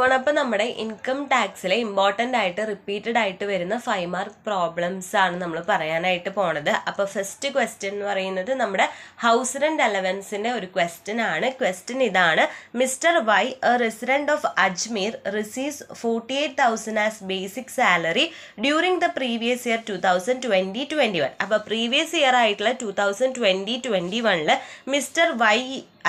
one അപ്പം നമ്മുടെ income ടാക്സിലെ ഇമ്പോർട്ടൻ്റ് ആയിട്ട് റിപ്പീറ്റഡ് ആയിട്ട് വരുന്ന ഫൈവ് മാർക്ക് പ്രോബ്ലംസ് ആണ് നമ്മൾ പറയാനായിട്ട് പോണത് അപ്പോൾ ഫസ്റ്റ് ക്വസ്റ്റ്യൻ എന്ന് പറയുന്നത് നമ്മുടെ ഹൗസ് റെൻറ്റ് അലവൻസിൻ്റെ ഒരു ക്വസ്റ്റ്യൻ ആണ് ക്വസ്റ്റ്യൻ ഇതാണ് mister Y a resident of Ajmer receives forty eight thousand as basic salary during the previous year two thousand twenty twenty one അപ്പോൾ പ്രീവിയസ് ഇയർ ആയിട്ടുള്ള ടു തൗസൻഡ് ട്വൻറ്റി ട്വൻറ്റി വണ്ണിൽ mister Y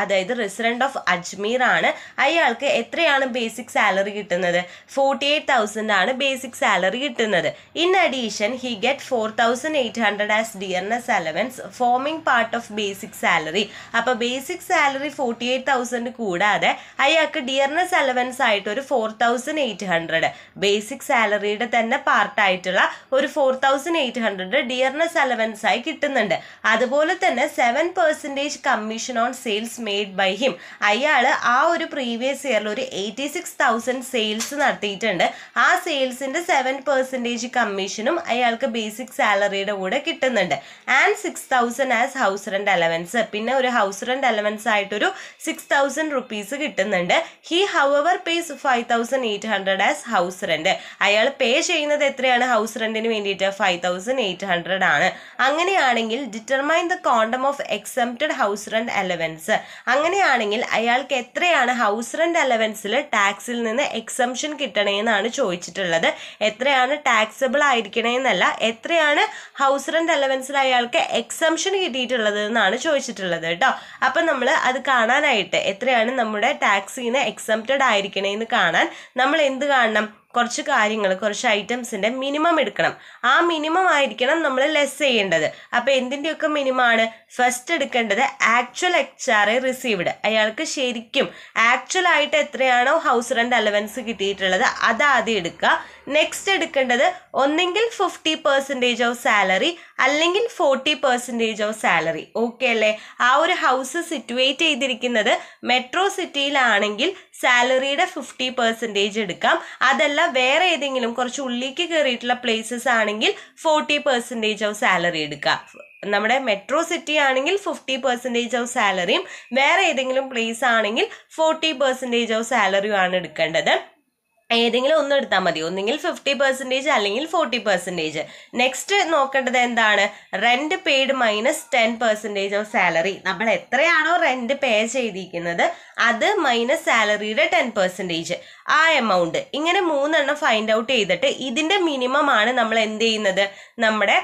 അതായത് resident of Ajmer ആണ് അയാൾക്ക് എത്രയാണ് basic salary കിട്ടുന്നത് forty eight thousand ആണ് basic salary കിട്ടുന്നത് in addition he get four thousand eight hundred as dearness allowance forming part of basic salary അപ്പോൾ basic salary forty eight thousand കൂടാതെ അയാൾക്ക് ഡിയർനെസ് അലവൻസ് ആയിട്ട് ഒരു four thousand eight hundred basic സാലറിയുടെ തന്നെ പാർട്ടായിട്ടുള്ള ഒരു four thousand eight hundred dearness allowance ആയി കിട്ടുന്നുണ്ട് അതുപോലെ തന്നെ seven percentage commission on sales made by him അയാൾ ആ ഒരു പ്രീവിയസ് ഇയറിൽ ഒരു എയ്റ്റി സിക്സ് തൗസൻഡ് സെയിൽസ് നടത്തിയിട്ടുണ്ട് ആ സെയിൽസിൻ്റെ സെവൻ പെർസെൻറ്റേജ് കമ്മീഷനും അയാൾക്ക് ബേസിക് സാലറിയുടെ കൂടെ കിട്ടുന്നുണ്ട് and six thousand as house rent allowance പിന്നെ ഒരു ഹൗസ് റെൻറ്റ് അലവൻസ് ആയിട്ടൊരു സിക്സ് തൗസൻഡ് റുപ്പീസ് കിട്ടുന്നുണ്ട് he however pays five thousand eight hundred as house rent അയാൾ പേ ചെയ്യുന്നത് എത്രയാണ് ഹൗസ് റെൻറ്റിന് വേണ്ടിയിട്ട് ഫൈവ് തൗസൻഡ് എയ്റ്റ് ഹൺഡ്രഡ് ആണ് അങ്ങനെയാണെങ്കിൽ determine the quantum of exempted house rent allowance അങ്ങനെയാണെങ്കിൽ അയാൾക്ക് എത്രയാണ് ഹൗസ് റെന്റ് അലവൻസിൽ ടാക്സിൽ നിന്ന് എക്സംഷൻ കിട്ടണമെന്നാണ് ചോദിച്ചിട്ടുള്ളത് എത്രയാണ് ടാക്സബിൾ ആയിരിക്കണമെന്നല്ല എത്രയാണ് ഹൗസ് റെന്റ് അലവൻസിൽ അയാൾക്ക് എക്സംഷൻ കിട്ടിയിട്ടുള്ളത് എന്നാണ് ചോദിച്ചിട്ടുള്ളത് കേട്ടോ അപ്പം നമ്മൾ അത് കാണാനായിട്ട് എത്രയാണ് നമ്മുടെ ടാക്സിന് എക്സംപ്റ്റഡ് ആയിരിക്കണേന്ന് കാണാൻ നമ്മൾ എന്ത് കാണണം കുറച്ച് കാര്യങ്ങൾ കുറച്ച് ഐറ്റംസിൻ്റെ മിനിമം എടുക്കണം ആ മിനിമം ആയിരിക്കണം നമ്മൾ ലെസ് ചെയ്യേണ്ടത് അപ്പോൾ എന്തിൻ്റെയൊക്കെ മിനിമമാണ് ഫസ്റ്റ് എടുക്കേണ്ടത് ആക്ച്വൽ എച്ച് ആർ റിസീവ്ഡ് അയാൾക്ക് ശരിക്കും ആക്ച്വൽ ആയിട്ട് എത്രയാണോ ഹൗസ് റെൻ്റ് അലവൻസ് കിട്ടിയിട്ടുള്ളത് അത് ആദ്യം എടുക്കുക നെക്സ്റ്റ് എടുക്കേണ്ടത് ഒന്നെങ്കിൽ ഫിഫ്റ്റി പെർസെൻറ്റേജ് ഓഫ് സാലറി അല്ലെങ്കിൽ forty percentage of salary okay അല്ലേ ആ ഒരു ഹൗസ് സിറ്റുവേറ്റ് ചെയ്തിരിക്കുന്നത് മെട്രോ സിറ്റിയിലാണെങ്കിൽ സാലറിയുടെ ഫിഫ്റ്റി പെർസെൻറ്റേജ് എടുക്കാം അതല്ല വേറെ ഏതെങ്കിലും കുറച്ച് ഉള്ളിലേക്ക് കയറിയിട്ടുള്ള പ്ലേസസ് ആണെങ്കിൽ ഫോർട്ടി പെർസെൻറ്റേജ് ഓഫ് സാലറി എടുക്കാം നമ്മുടെ മെട്രോ സിറ്റി ആണെങ്കിൽ ഫിഫ്റ്റി പെർസെൻറ്റേജ് ഓഫ് സാലറിയും വേറെ ഏതെങ്കിലും പ്ലേസ് ആണെങ്കിൽ ഫോർട്ടി പെർസെൻറ്റേജ് ഓഫ് സാലറിയും ആണ് എടുക്കേണ്ടത് ഏതെങ്കിലും ഒന്ന് എടുത്താൽ മതി ഒന്നുകിൽ ഫിഫ്റ്റി പെർസെൻറ്റേജ് അല്ലെങ്കിൽ ഫോർട്ടി പെർസെൻറ്റേജ് നെക്സ്റ്റ് നോക്കേണ്ടത് എന്താണ് rent paid minus ten percentage of salary നമ്മൾ എത്രയാണോ റെൻറ്റ് പേ ചെയ്തിരിക്കുന്നത് അത് മൈനസ് സാലറിയുടെ ടെൻ പെർസെൻറ്റേജ് ആ എമൗണ്ട് ഇങ്ങനെ മൂന്നെണ്ണം ഫൈൻഡ് ഔട്ട് ചെയ്തിട്ട് ഇതിൻ്റെ മിനിമം ആണ് നമ്മൾ എന്ത് ചെയ്യുന്നത് നമ്മുടെ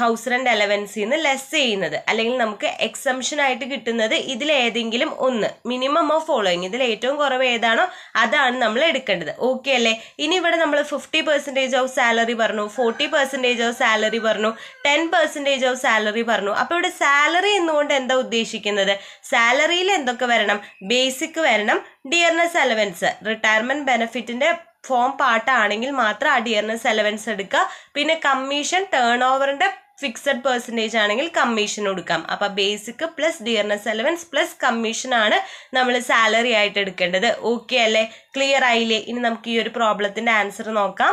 ഹൗസ് റെൻറ്റ് അലവൻസിൽ നിന്ന് ലെസ് ചെയ്യുന്നത് അല്ലെങ്കിൽ നമുക്ക് എക്സംഷൻ ആയിട്ട് കിട്ടുന്നത് ഇതിലേതെങ്കിലും ഒന്ന് മിനിമം ഓഫ് ഫോളോയിങ് ഇതിൽ ഏറ്റവും കുറവ് ഏതാണോ അതാണ് നമ്മൾ എടുക്കേണ്ടത് ഓക്കെ അല്ലേ ഇനി ഇവിടെ നമ്മൾ ഫിഫ്റ്റി പെർസെൻറ്റേജ് ഓഫ് സാലറി പറഞ്ഞു ഫോർട്ടി പെർസെൻറ്റേജ് ഓഫ് സാലറി പറഞ്ഞു ടെൻ പെർസെൻറ്റേജ് ഓഫ് സാലറി പറഞ്ഞു അപ്പോൾ ഇവിടെ സാലറി എന്നുകൊണ്ട് എന്താ ഉദ്ദേശിക്കുന്നത് സാലറിയിൽ എന്തൊക്കെ വരണം ബേസിക് വരണം ഡിയർനെസ് അലവൻസ് റിട്ടയർമെന്റ് ബെനിഫിറ്റിന്റെ ഫോം പാട്ടാണെങ്കിൽ മാത്രം ആ ഡിയർനെസ് അലവൻസ് എടുക്കുക പിന്നെ കമ്മീഷൻ ടേൺ ഓവറിന്റെ ഫിക്സഡ് പെർസെൻറ്റേജ് ആണെങ്കിൽ കമ്മീഷൻ കൊടുക്കാം അപ്പൊ basic plus dearness allowance plus commission ആണ് നമ്മൾ സാലറി ആയിട്ട് എടുക്കേണ്ടത് ഓക്കെ അല്ലേ ക്ലിയർ ആയില്ലേ ഇനി നമുക്ക് ഈ ഒരു പ്രോബ്ലത്തിന്റെ ആൻസർ നോക്കാം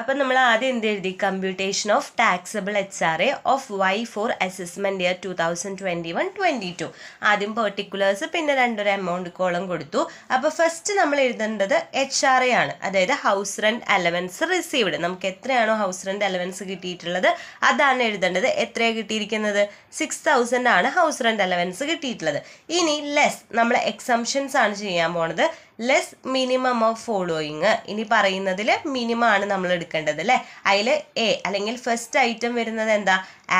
അപ്പം നമ്മൾ ആദ്യം എന്ത് എഴുതി computation of taxable H R A of Y for assessment year two thousand twenty one twenty two ആദ്യം പെർട്ടിക്കുലേഴ്സ് പിന്നെ രണ്ടൊരു എമൗണ്ട് കോളം കൊടുത്തു അപ്പോൾ ഫസ്റ്റ് നമ്മൾ എഴുതേണ്ടത് എച്ച് ആർ എ ആണ് അതായത് ഹൗസ് റെൻറ്റ് അലവൻസ് റിസീവ്ഡ് നമുക്ക് എത്രയാണോ ഹൗസ് റെൻറ്റ് അലവൻസ് കിട്ടിയിട്ടുള്ളത് അതാണ് എഴുതേണ്ടത് എത്രയാണ് കിട്ടിയിരിക്കുന്നത് സിക്സ് തൗസൻഡ് ആണ് ഹൗസ് റെൻറ്റ് അലവൻസ് കിട്ടിയിട്ടുള്ളത് ഇനി ലെസ് നമ്മൾ എക്സംഷൻസ് ആണ് ചെയ്യാൻ പോണത് ലെസ് മിനിമം ഓഫ് ഫോളോയിങ് ഇനി പറയുന്നതിൽ മിനിമം ആണ് നമ്മൾ എടുക്കേണ്ടത് അല്ലേ അതിൽ എ അല്ലെങ്കിൽ ഫസ്റ്റ് ഐറ്റം വരുന്നത് എന്താ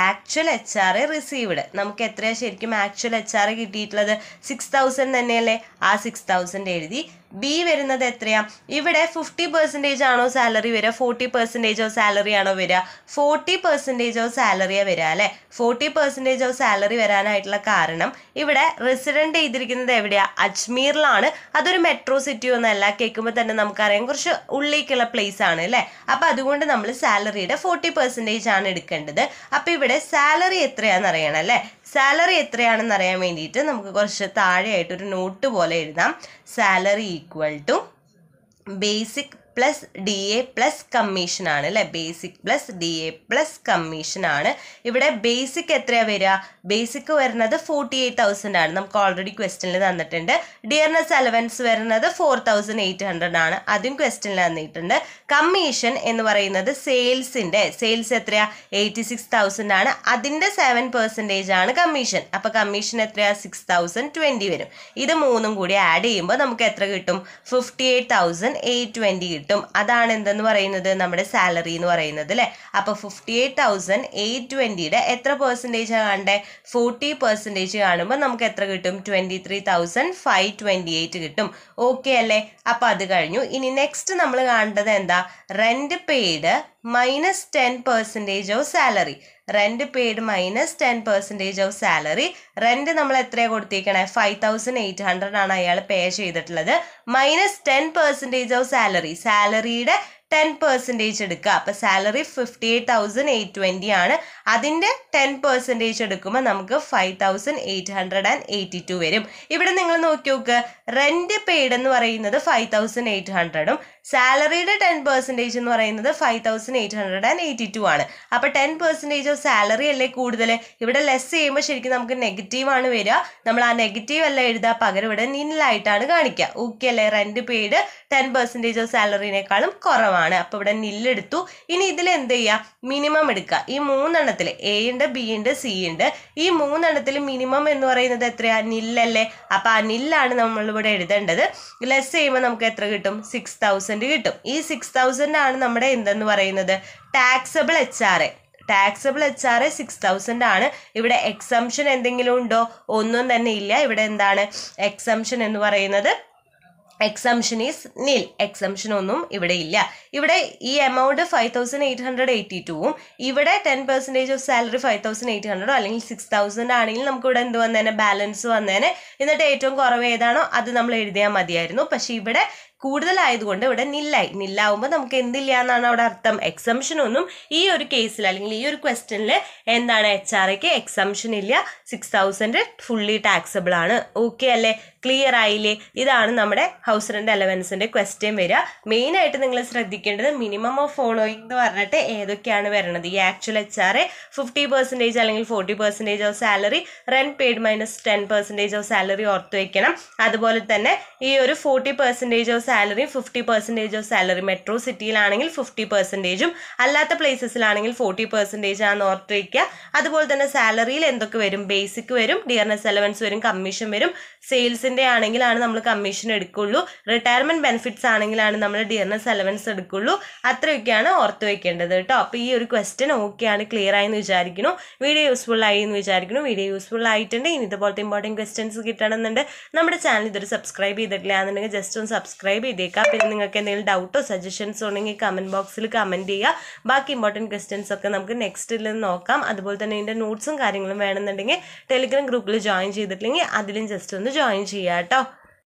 ആക്ച്വൽ എച്ച് ആർ റിസീവ്ഡ് നമുക്ക് എത്രയാണ് ശരിക്കും ആക്ച്വൽ എച്ച് ആർ കിട്ടിയിട്ടുള്ളത് സിക്സ് തൗസൻഡ് തന്നെയല്ലേ ആ സിക്സ് തൗസൻഡ് എഴുതി ബി വരുന്നത് എത്രയാ ഇവിടെ ഫിഫ്റ്റി പെർസെൻറ്റേജ് ആണോ സാലറി വരിക ഫോർട്ടി പെർസെൻറ്റേജ് ഓഫ് സാലറി ആണോ വരിക ഫോർട്ടി പെർസെൻറ്റേജ് ഓഫ് സാലറിയാണ് വരിക അല്ലേ ഫോർട്ടി പെർസെൻറ്റേജ് ഓഫ് സാലറി വരാനായിട്ടുള്ള കാരണം ഇവിടെ റെസിഡൻറ്റ് ചെയ്തിരിക്കുന്നത് എവിടെയാണ് അജ്മീറിലാണ് അതൊരു മെട്രോ സിറ്റി ഒന്നല്ല കേൾക്കുമ്പോൾ തന്നെ നമുക്കറിയാം കുറച്ച് ഉള്ളിലേക്കുള്ള പ്ലേസ് ആണ് അല്ലേ അപ്പോൾ അതുകൊണ്ട് നമ്മൾ സാലറിയുടെ ഫോർട്ടി പെർസെൻറ്റേജ് ആണ് എടുക്കേണ്ടത് അപ്പോൾ ഇവിടെ സാലറി എത്രയാണെന്ന് അറിയണം അല്ലേ സാലറി എത്രയാണെന്ന് അറിയാൻ വേണ്ടിയിട്ട് നമുക്ക് കുറച്ച് താഴെയായിട്ട് ഒരു നോട്ട് പോലെ എഴുതാം salary equal to basic plus D A plus കമ്മീഷനാണ് അല്ലേ basic plus D A plus കമ്മീഷനാണ് ഇവിടെ ബേസിക് എത്രയാണ് വരിക ബേസിക് വരുന്നത് ഫോർട്ടി എയ്റ്റ് തൗസൻഡ് ആണ് നമുക്ക് ഓൾറെഡി ക്വസ്റ്റനിൽ തന്നിട്ടുണ്ട് ഡിയർനെസ് അലവൻസ് വരുന്നത് ഫോർ തൗസൻഡ് എയ്റ്റ് ഹൺഡ്രഡ് ആണ് അതും ക്വസ്റ്റനിൽ തന്നിട്ടുണ്ട് കമ്മീഷൻ എന്ന് പറയുന്നത് സെയിൽസിൻ്റെ സെയിൽസ് എത്രയാണ് എയ്റ്റി സിക്സ് തൗസൻഡ് ആണ് അതിൻ്റെ സെവൻ പെർസെൻറ്റേജ് ആണ് കമ്മീഷൻ അപ്പോൾ കമ്മീഷൻ എത്രയാണ് സിക്സ് തൗസൻഡ് ട്വൻറ്റി വരും ഇത് മൂന്നും കൂടി ആഡ് ചെയ്യുമ്പോൾ നമുക്ക് എത്ര കിട്ടും fifty eight thousand eight twenty കിട്ടും അതാണ് എന്തെന്ന് പറയുന്നത് നമ്മുടെ സാലറി എന്ന് പറയുന്നത് അല്ലേ അപ്പോൾ ഫിഫ്റ്റി എയ്റ്റ് തൗസൻഡ് എയ്റ്റ് ട്വൻറ്റിയുടെ എത്ര പെർസെൻറ്റേജ് കാണേണ്ടത് ഫോർട്ടി പെർസെൻറ്റേജ് കാണുമ്പോൾ നമുക്ക് എത്ര കിട്ടും twenty three thousand five twenty eight കിട്ടും ഓക്കെ അല്ലേ അപ്പോൾ അത് കഴിഞ്ഞു ഇനി നെക്സ്റ്റ് നമ്മൾ കാണേണ്ടത് എന്താ rent paid minus ten percentage of salary rent paid minus ten percentage of salary rent നമ്മൾ എത്രയാണ് കൊടുത്തിരിക്കണേ ഫൈവ് തൗസൻഡ് എയ്റ്റ് ഹൺഡ്രഡ് ആണ് അയാൾ പേ ചെയ്തിട്ടുള്ളത് minus ten percentage of salary സാലറിയുടെ ടെൻ പെർസെൻറ്റേജ് എടുക്കുക അപ്പോൾ salary fifty eight thousand eight twenty ആണ് അതിൻ്റെ ടെൻ പെർസെൻറ്റേജ് എടുക്കുമ്പോൾ നമുക്ക് five thousand eight hundred and eighty two വരും ഇവിടെ നിങ്ങൾ നോക്കി നോക്ക് റെൻറ്റ് പെയ്ഡ് എന്ന് പറയുന്നത് ഫൈവ് തൗസൻഡ് എയ്റ്റ് ഹൺഡ്രഡും സാലറിയുടെ ടെൻ പെർസെൻറ്റേജ് എന്ന് പറയുന്നത് five thousand eight hundred and eighty two ആണ് അപ്പോൾ ടെൻ പെർസെൻറ്റേജ് ഓഫ് സാലറി അല്ലേ കൂടുതൽ ഇവിടെ ലെസ് ചെയ്യുമ്പോൾ ശരിക്കും നമുക്ക് നെഗറ്റീവ് ആണ് വരിക നമ്മൾ ആ നെഗറ്റീവ് അല്ല എഴുതാ പകരം ഇവിടെ നിന്നിലായിട്ടാണ് കാണിക്കുക ഓക്കെ അല്ലേ rent paid ten percentage of സാലറിനേക്കാളും കുറവാണ് ആണ് അപ്പോൾ ഇവിടെ നില്ലെടുത്തു ഇനി ഇതിൽ എന്ത് ചെയ്യുക മിനിമം എടുക്കുക ഈ മൂന്നെണ്ണത്തിൽ എ ഉണ്ട് ബി ഉണ്ട് സി ഉണ്ട് ഈ മൂന്നെണ്ണത്തിൽ മിനിമം എന്ന് പറയുന്നത് എത്രയാ നില്ലല്ലേ അപ്പോൾ ആ നില്ലാണ് നമ്മളിവിടെ എഴുതേണ്ടത് ലെസ് ചെയ്യുമ്പോൾ നമുക്ക് എത്ര കിട്ടും സിക്സ് തൗസൻഡ് കിട്ടും ഈ സിക്സ് തൗസൻഡ് ആണ് നമ്മുടെ എന്തെന്ന് പറയുന്നത് taxable H R A taxable H R six thousand ആണ് ഇവിടെ എക്സംഷൻ എന്തെങ്കിലും ഉണ്ടോ ഒന്നും തന്നെ ഇല്ല ഇവിടെ എന്താണ് എക്സംഷൻ എന്ന് പറയുന്നത് എക്സംഷൻ ഈസ് നിൽ എക്സംഷൻ ഒന്നും ഇവിടെ ഇല്ല ഇവിടെ ഈ amount five thousand eight hundred eighty ടൂവും ഇവിടെ ten percentage of salary five thousand eight ഹൺഡ്രഡോ അല്ലെങ്കിൽ സിക്സ് തൗസൻഡ് ആണെങ്കിൽ നമുക്ക് ഇവിടെ എന്ത് വന്നേനെ ബാലൻസ് വന്നേനെ എന്നിട്ട് ഏറ്റവും കുറവ് ഏതാണോ അത് നമ്മൾ എഴുതിയാൽ മതിയായിരുന്നു പക്ഷേ ഇവിടെ കൂടുതലായതുകൊണ്ട് ഇവിടെ നില്ലായി നില്ലാവുമ്പോൾ നമുക്ക് എന്തില്ല എന്നാണ് അവിടെ അർത്ഥം എക്സംഷൻ ഒന്നും ഈ ഒരു കേസിൽ അല്ലെങ്കിൽ ഈ ഒരു ക്വസ്റ്റനിൽ എന്താണ് എച്ച് ആർ എക്ക് എക്സംഷൻ ഇല്ല സിക്സ് തൗസൻഡ് ഫുള്ളി ടാക്സബിൾ ആണ് ഓക്കെ അല്ലേ ക്ലിയർ ആയില്ലേ ഇതാണ് നമ്മുടെ ഹൗസ് റെൻ്റ് അലവൻസിൻ്റെ ക്വസ്റ്റ്യൻ വരിക ആയിട്ട് നിങ്ങൾ ശ്രദ്ധിക്കേണ്ടത് മിനിമം ഓഫ് ഫോളോയിങ് എന്ന് പറഞ്ഞിട്ട് ഏതൊക്കെയാണ് വരുന്നത് ഈ actual H R A fifty percentage അല്ലെങ്കിൽ forty percentage of salary rent paid minus ten percentage of salary ഓർത്ത് വയ്ക്കണം അതുപോലെ തന്നെ ഈ ഒരു forty percentage of salary fifty percentage of salary metro സിറ്റിയിലാണെങ്കിൽ ഫിഫ്റ്റി പെർസെൻറ്റേജും അല്ലാത്ത പ്ലേസസിലാണെങ്കിൽ ഫോർട്ടി പെർസെൻറ്റേജ് ആണെന്ന് ഓർത്തിരിക്കുക അതുപോലെ തന്നെ സാലറിയിൽ എന്തൊക്കെ വരും ബേസിക് വരും ഡിയർനെസ് അലവൻസ് വരും കമ്മീഷൻ വരും സെയിൽസിൻ്റെ ആണെങ്കിലാണ് നമ്മൾ കമ്മീഷൻ എടുക്കുള്ളൂ റിട്ടയർമെൻറ്റ് ബെനിഫിറ്റ്സ് ആണെങ്കിലാണ് നമ്മൾ ഡിയർനെസ് അലവൻസ് എടുക്കുള്ളൂ അത്രയൊക്കെയാണ് ഓർത്ത് വെക്കേണ്ടത് കേട്ടോ അപ്പോൾ ഈ ഒരു ക്വസ്റ്റ്യൻ ഓക്കെയാണ് ക്ലിയർ ആയെന്ന് വിചാരിക്കുന്നു വീഡിയോ യൂസ്ഫുൾ ആയി എന്ന് വിചാരിക്കുന്നു വീഡിയോ യൂസ്ഫുൾ ആയിട്ടുണ്ട് ഇനി ഇതുപോലത്തെ ഇമ്പോർട്ടൻറ്റ് ക്വസ്റ്റൻസ് കിട്ടണമെന്നുണ്ട് നമ്മുടെ ചാനൽ ഇതൊരു സബ്സ്ക്രൈബ് ചെയ്തിട്ടില്ല എന്നുണ്ടെങ്കിൽ ജസ്റ്റ് ഒന്ന് സബ്സ്ക്രൈബ് സബ്സ്ക്രൈബ് ചെയ്തേക്കാം പിന്നെ നിങ്ങൾക്ക് എന്തെങ്കിലും ഡൗട്ടോ സജഷൻസ് ഉണ്ടെങ്കിൽ കമൻറ്റ് ബോക്സിൽ കമൻറ്റ് ചെയ്യുക ബാക്കി ഇമ്പോർട്ടൻറ്റ് ക്വസ്റ്റ്യൻസ് ഒക്കെ നമുക്ക് നെക്സ്റ്റിൽ നോക്കാം അതുപോലെ തന്നെ ഇതിൻ്റെ നോട്ട്സും കാര്യങ്ങളും വേണമെന്നുണ്ടെങ്കിൽ ടെലിഗ്രാം ഗ്രൂപ്പിൽ ജോയിൻ ചെയ്തിട്ടില്ലെങ്കിൽ അതിലും ജസ്റ്റ് ഒന്ന് ജോയിൻ ചെയ്യാം കേട്ടോ